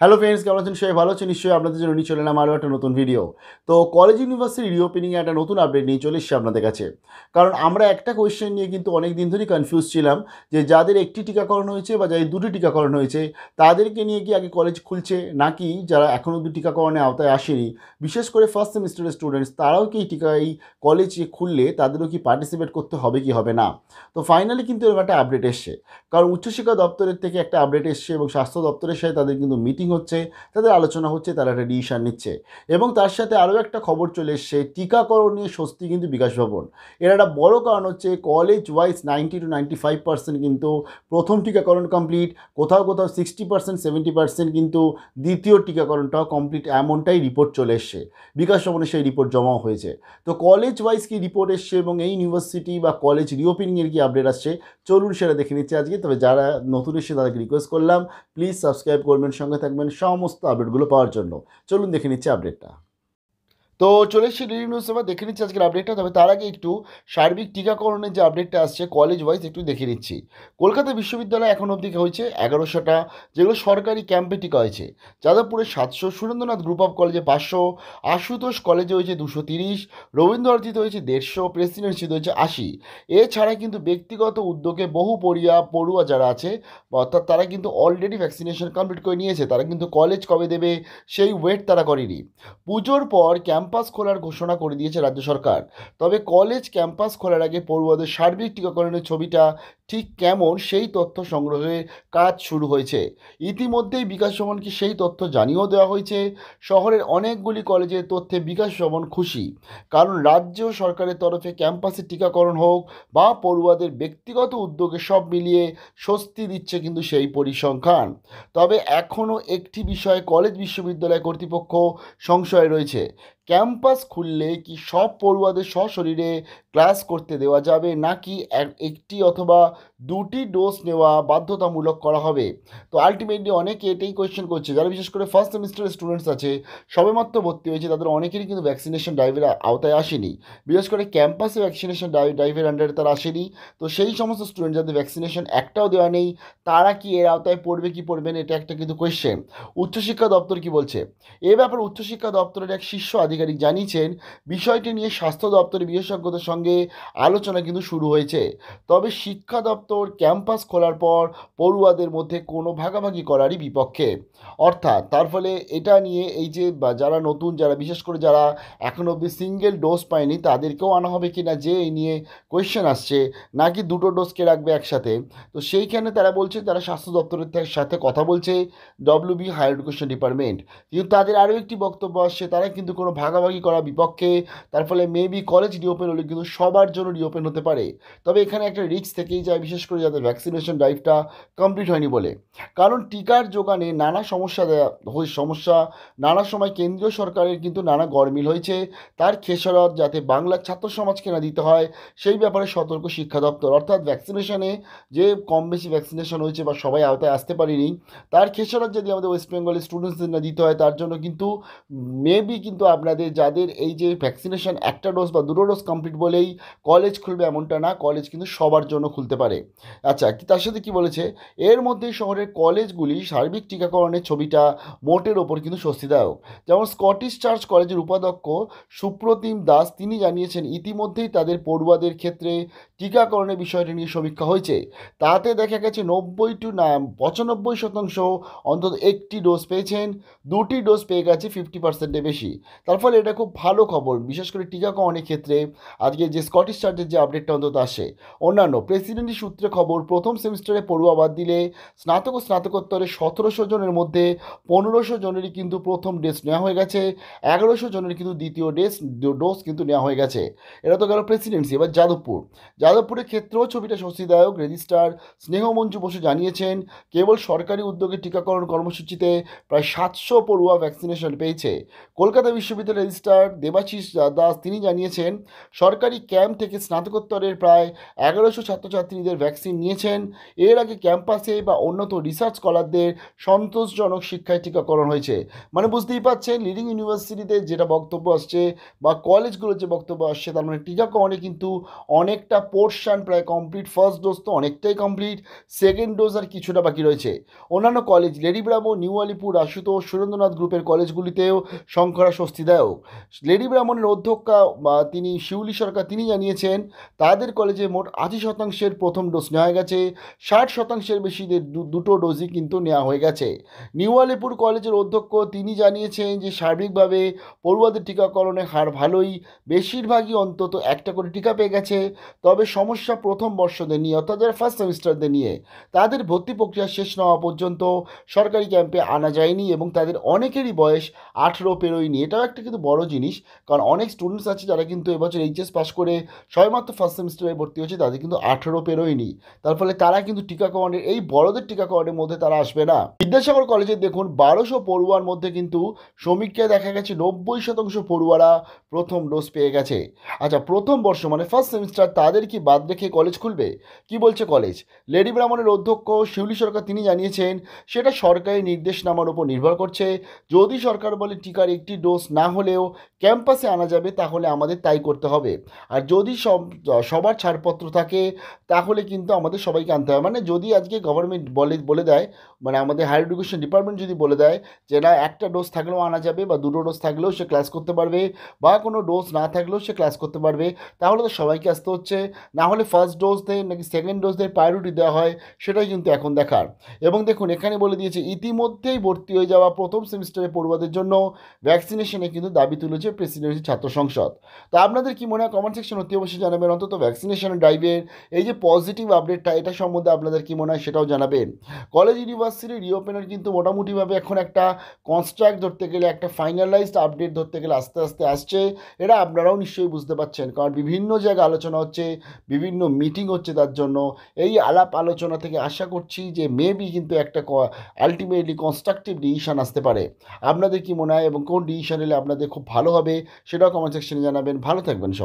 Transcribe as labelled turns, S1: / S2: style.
S1: hello friends কেমন আছেন সবাই ভালো আছেন নিশ্চয়ই আপনাদের জন্য নিয়ে চলে নাম আরও একটা নতুন ভিডিও তো কলেজ ইউনিভার্সিটি রিওপেনিংয়ে একটা নতুন আপডেট নিয়ে চলে এসছে আপনাদের কাছে কারণ আমরা একটা কোয়েশ্চেন নিয়ে কিন্তু অনেক দিন ধরেই কনফিউজ ছিলাম যে যাদের একটি টিকাকরণ হয়েছে বা যাদের দুটি টিকাকরণ হয়েছে তাদেরকে নিয়ে কি আগে কলেজ খুলছে নাকি যারা এখনও দু টিকাকরণের আওতায় আসেনি বিশেষ করে ফার্স্ট সেমিস্টারের স্টুডেন্টস তারাও কি টিকা এই কলেজ খুললে তাদেরও কি পার্টিসিপেট করতে হবে কি হবে না তো ফাইনালি কিন্তু এরকম একটা আপডেট এসছে কারণ উচ্চশিক্ষা দপ্তরের থেকে একটা আপডেট এসছে এবং স্বাস্থ্য দপ্তরের সাথে তাদের কিন্তু মিটিং মিটিং হচ্ছে তাদের আলোচনা হচ্ছে তারা একটা ডিসিশান নিচ্ছে এবং তার সাথে আরও একটা খবর চলে এসছে টিকাকরণ নিয়ে স্বস্তি কিন্তু বিকাশ ভবন এর একটা বড় কারণ হচ্ছে college wise ninety two ninety five percent কিন্তু প্রথম টিকাকরণ কমপ্লিট কোথাও কোথাও সিক্সটি পার্সেন্ট সেভেন্টি পার্সেন্ট কিন্তু দ্বিতীয় টিকাকরণটাও কমপ্লিট এমনটাই রিপোর্ট চলে এসছে বিকাশ ভবনে সেই রিপোর্ট জমাও হয়েছে তো কলেজ ওয়াইজ কি রিপোর্ট এসছে এবং এই ইউনিভার্সিটি বা কলেজ রিওপেনিংয়ের কি আপডেট আসছে চলুন সেটা দেখে নিচ্ছে আজকে তবে যারা নতুন এসে তাদেরকে রিকোয়েস্ট করলাম প্লিজ সাবস্ক্রাইব করবেন সঙ্গে থাকবেন থাকবেন সমস্ত আপডেটগুলো পাওয়ার জন্য চলুন দেখে নিচ্ছি আপডেটটা তো চলে এসেছি ডেলি নিউজ পেপার দেখে নিচ্ছি আজকের আপডেটটা তবে তার আগে একটু সার্বিক টিকাকরণের যে আপডেটটা আসছে কলেজ ওয়াইজ একটু দেখে নিচ্ছি কলকাতা বিশ্ববিদ্যালয়ে এখন অবধি হয়েছে এগারোশোটা যেগুলো সরকারি ক্যাম্পে টিকা হয়েছে যাদবপুরে সাতশো সুরেন্দ্রনাথ গ্রুপ অফ কলেজে পাঁচশো আশুতোষ কলেজে হয়েছে দুশো তিরিশ রবীন্দ্র হয়েছে দেড়শো প্রেসিডেন্সিতে হয়েছে আশি এছাড়া কিন্তু ব্যক্তিগত উদ্যোগে বহু পড়িয়া পড়ুয়া যারা আছে অর্থাৎ তারা কিন্তু অলরেডি ভ্যাকসিনেশন কমপ্লিট করে নিয়েছে তারা কিন্তু কলেজ কবে দেবে সেই ওয়েট তারা করেনি পুজোর পর ক্যাম্প ক্যাম্পাস খোলার ঘোষণা করে দিয়েছে রাজ্য সরকার তবে কলেজ ক্যাম্পাস খোলার আগে পড়ুয়াদের সার্বিক টিকাকরণের ছবিটা ঠিক কেমন সেই তথ্য সংগ্রহের কাজ শুরু হয়েছে ইতিমধ্যেই বিকাশ ভবনকে সেই তথ্য জানিয়েও দেওয়া হয়েছে শহরের অনেকগুলি কলেজের তথ্যে বিকাশ ভবন খুশি কারণ রাজ্য সরকারের তরফে ক্যাম্পাসে টিকাকরণ হোক বা পড়ুয়াদের ব্যক্তিগত উদ্যোগে সব মিলিয়ে স্বস্তি দিচ্ছে কিন্তু সেই পরিসংখ্যান তবে এখনও একটি বিষয়ে কলেজ বিশ্ববিদ্যালয় কর্তৃপক্ষ সংশয় রয়েছে ক্যাম্পাস খুললে কি সব পড়ুয়াদের সশরীরে ক্লাস করতে দেওয়া যাবে নাকি একটি অথবা দুটি ডোজ নেওয়া বাধ্যতামূলক করা হবে তো আলটিমেটলি অনেকে এটাই কোয়েশ্চেন করছে যারা বিশেষ করে ফার্স্ট সেমিস্টারের স্টুডেন্টস আছে সবেমাত্র ভর্তি হয়েছে তাদের অনেকেরই কিন্তু ভ্যাকসিনেশন ড্রাইভের আওতায় আসেনি বিশেষ করে ক্যাম্পাসে ভ্যাকসিনেশন ড্রাইভের আন্ডারে তারা আসেনি তো সেই সমস্ত স্টুডেন্ট যাদের ভ্যাকসিনেশন একটাও দেওয়া নেই তারা কি এর আওতায় পড়বে কি পড়বে না এটা একটা কিন্তু কোয়েশ্চেন উচ্চশিক্ষা দপ্তর কি বলছে এ ব্যাপারে উচ্চশিক্ষা দপ্তরের এক শীর্ষ আধিকারিক আধিকারিক জানিয়েছেন বিষয়টি নিয়ে স্বাস্থ্য দপ্তরের বিশেষজ্ঞদের সঙ্গে আলোচনা কিন্তু শুরু হয়েছে তবে শিক্ষা দপ্তর ক্যাম্পাস খোলার পর পড়ুয়াদের মধ্যে কোনো ভাগাভাগি করারই বিপক্ষে অর্থাৎ তার ফলে এটা নিয়ে এই যে যারা নতুন যারা বিশেষ করে যারা এখন অবধি সিঙ্গেল ডোজ পায়নি তাদেরকেও আনা হবে কি না যে এই নিয়ে কোয়েশ্চেন আসছে নাকি দুটো ডোজকে রাখবে একসাথে তো সেইখানে তারা বলছে তারা স্বাস্থ্য দপ্তরের সাথে কথা বলছে ডব্লিউবি হায়ার এডুকেশন ডিপার্টমেন্ট কিন্তু তাদের আরও একটি বক্তব্য আসছে তারা কিন্তু কোনো ভাগ ভাগাভাগি করা বিপক্ষে তার ফলে মেবি কলেজ রিওপেন হলে কিন্তু সবার জন্য রিওপেন হতে পারে তবে এখানে একটা রিস্ক থেকেই যায় বিশেষ করে যাদের ভ্যাকসিনেশন ড্রাইভটা কমপ্লিট হয়নি বলে কারণ টিকার যোগানে নানা সমস্যা সমস্যা নানা সময় কেন্দ্রীয় সরকারের কিন্তু নানা গরমিল হয়েছে তার খেসারত যাতে বাংলার ছাত্র সমাজকে না দিতে হয় সেই ব্যাপারে সতর্ক শিক্ষা দপ্তর অর্থাৎ ভ্যাকসিনেশনে যে কম বেশি ভ্যাকসিনেশন হয়েছে বা সবাই আওতায় আসতে পারিনি তার খেসারত যদি আমাদের ওয়েস্ট বেঙ্গলের স্টুডেন্টসদের না দিতে হয় তার জন্য কিন্তু মেবি কিন্তু আপনাদের যাদের এই যে ভ্যাকসিনেশন একটা ডোজ বা দুটো ডোজ কমপ্লিট বলেই কলেজ খুলবে এমনটা না কলেজ কিন্তু সবার জন্য খুলতে পারে আচ্ছা তার সাথে কী বলেছে এর মধ্যে শহরের কলেজগুলি সার্বিক টিকাকরণের ছবিটা মোটের ওপর কিন্তু স্বস্তিদায়ক যেমন স্কটিশ চার্চ কলেজের উপাধ্যক্ষ সুপ্রতিম দাস তিনি জানিয়েছেন ইতিমধ্যেই তাদের পড়ুয়াদের ক্ষেত্রে টিকাকরণের বিষয়টি নিয়ে সমীক্ষা হয়েছে তাতে দেখা গেছে নব্বই টু না পঁচানব্বই শতাংশ অন্তত একটি ডোজ পেয়েছেন দুটি ডোজ পেয়ে গেছে ফিফটি পার্সেন্টে বেশি তার ফলে এটা খুব ভালো খবর বিশেষ করে টিকা অনেক ক্ষেত্রে আজকে যে স্কটিশ চার্টের যে আপডেটটা অন্তত আসে অন্যান্য প্রেসিডেন্টি সূত্রে খবর প্রথম সেমিস্টারে পড়ুয়া বাদ দিলে স্নাতক ও স্নাতকোত্তরে সতেরোশো জনের মধ্যে পনেরোশো জনেরই কিন্তু প্রথম ডেস্ট নেওয়া হয়ে গেছে এগারোশো জনের কিন্তু দ্বিতীয় ডেস ডোজ কিন্তু নেওয়া হয়ে গেছে এটা তো গেল প্রেসিডেন্সি এবার যাদবপুর যাদবপুরের ক্ষেত্রেও ছবিটা স্বস্তিদায়ক রেজিস্ট্রার স্নেহমঞ্জু বসু জানিয়েছেন কেবল সরকারি উদ্যোগে টিকাকরণ কর্মসূচিতে প্রায় সাতশো পড়ুয়া ভ্যাকসিনেশন পেয়েছে কলকাতা বিশ্ববিদ্যালয় রেজিস্ট্রার দেবাশিস দাস তিনি জানিয়েছেন সরকারি ক্যাম্প থেকে স্নাতকোত্তরের প্রায় এগারোশো ছাত্রছাত্রীদের ভ্যাকসিন নিয়েছেন এর আগে ক্যাম্পাসে বা অন্যত রিসার্চ স্কলারদের সন্তোষজনক শিক্ষায় টিকাকরণ হয়েছে মানে বুঝতেই পারছেন লিডিং ইউনিভার্সিটিতে যেটা বক্তব্য আসছে বা কলেজগুলোর যে বক্তব্য আসছে তার মানে টিকাকরণে কিন্তু অনেকটা পোর্শান প্রায় কমপ্লিট ফার্স্ট ডোজ তো অনেকটাই কমপ্লিট সেকেন্ড ডোজ আর কিছুটা বাকি রয়েছে অন্যান্য college Lady New Alipur Ashutosh Surendranath গ্রুপের কলেজগুলিতেও সংখ্যারা দেয় আহ্বায়ক লেডি ব্রাহ্মণের অধ্যক্ষা তিনি শিউলি সরকার তিনি জানিয়েছেন তাদের কলেজে মোট আশি শতাংশের প্রথম ডোজ নেওয়া হয়ে গেছে ষাট শতাংশের বেশি দুটো ডোজই কিন্তু নেওয়া হয়ে গেছে নিউ আলিপুর কলেজের অধ্যক্ষ তিনি জানিয়েছেন যে সার্বিকভাবে পড়ুয়াদের টিকাকরণের হার ভালোই বেশিরভাগই অন্তত একটা করে টিকা পেয়ে গেছে তবে সমস্যা প্রথম বর্ষদের নিয়ে অর্থাৎ যারা ফার্স্ট সেমিস্টারদের নিয়ে তাদের ভর্তি প্রক্রিয়া শেষ না হওয়া পর্যন্ত সরকারি ক্যাম্পে আনা যায়নি এবং তাদের অনেকেরই বয়স আঠেরো পেরোয়নি এটাও একটা কিন্তু কিন্তু বড় জিনিস কারণ অনেক স্টুডেন্টস আছে যারা কিন্তু এবছর এইচএস পাস করে সবেমাত্র ফার্স্ট সেমিস্টারে ভর্তি হয়েছে তাদের কিন্তু আঠেরো পেরোয়নি তার ফলে তারা কিন্তু টিকাকরণের এই বড়দের টিকাকরণের মধ্যে তারা আসবে না বিদ্যাসাগর কলেজে দেখুন বারোশো পড়ুয়ার মধ্যে কিন্তু সমীক্ষায় দেখা গেছে নব্বই শতাংশ পড়ুয়ারা প্রথম ডোজ পেয়ে গেছে আচ্ছা প্রথম বর্ষ মানে ফার্স্ট সেমিস্টার তাদের কি বাদ রেখে কলেজ খুলবে কি বলছে কলেজ লেডি ব্রাহ্মণের অধ্যক্ষ শিউলি সরকার তিনি জানিয়েছেন সেটা সরকারি নির্দেশনামার উপর নির্ভর করছে যদি সরকার বলে টিকার একটি ডোজ না হলে হলেও ক্যাম্পাসে আনা যাবে তাহলে আমাদের তাই করতে হবে আর যদি সব সবার ছাড়পত্র থাকে তাহলে কিন্তু আমাদের সবাইকে আনতে হবে মানে যদি আজকে গভর্নমেন্ট বলে বলে দেয় মানে আমাদের হায়ার এডুকেশন ডিপার্টমেন্ট যদি বলে দেয় যে না একটা ডোজ থাকলেও আনা যাবে বা দুটো ডোজ থাকলেও সে ক্লাস করতে পারবে বা কোনো ডোজ না থাকলেও সে ক্লাস করতে পারবে তাহলে তো সবাইকে আসতে হচ্ছে না হলে ফার্স্ট ডোজ দেয় নাকি সেকেন্ড ডোজ দেয় প্রায়োরিটি দেওয়া হয় সেটাই কিন্তু এখন দেখার এবং দেখুন এখানে বলে দিয়েছে ইতিমধ্যেই ভর্তি হয়ে যাওয়া প্রথম সেমিস্টারে পড়ুয়াদের জন্য ভ্যাকসিনেশনে কিন্তু দাবি তুলেছে প্রেসিডেন্সি ছাত্র সংসদ তা আপনাদের কি মনে হয় কমেন্ট সেকশন অতি অবশ্যই জানাবেন অন্তত ভ্যাকসিনেশন ড্রাইভের এই যে পজিটিভ আপডেটটা এটা সম্বন্ধে আপনাদের কি মনে হয় সেটাও জানাবেন কলেজ ইউনিভার্সিটি রিওপেনের কিন্তু মোটামুটিভাবে এখন একটা কনস্ট্রাক্ট ধরতে গেলে একটা ফাইনালাইজড আপডেট ধরতে গেলে আস্তে আস্তে আসছে এটা আপনারাও নিশ্চয়ই বুঝতে পারছেন কারণ বিভিন্ন জায়গায় আলোচনা হচ্ছে বিভিন্ন মিটিং হচ্ছে তার জন্য এই আলাপ আলোচনা থেকে আশা করছি যে মেবি কিন্তু একটা আলটিমেটলি কনস্ট্রাকটিভ ডিসিশান আসতে পারে আপনাদের কি মনে হয় এবং কোন ডিসিশন এলে আপনাদের খুব ভালো হবে সেটাও কমেন্ট সেকশনে জানাবেন ভালো থাকবেন সব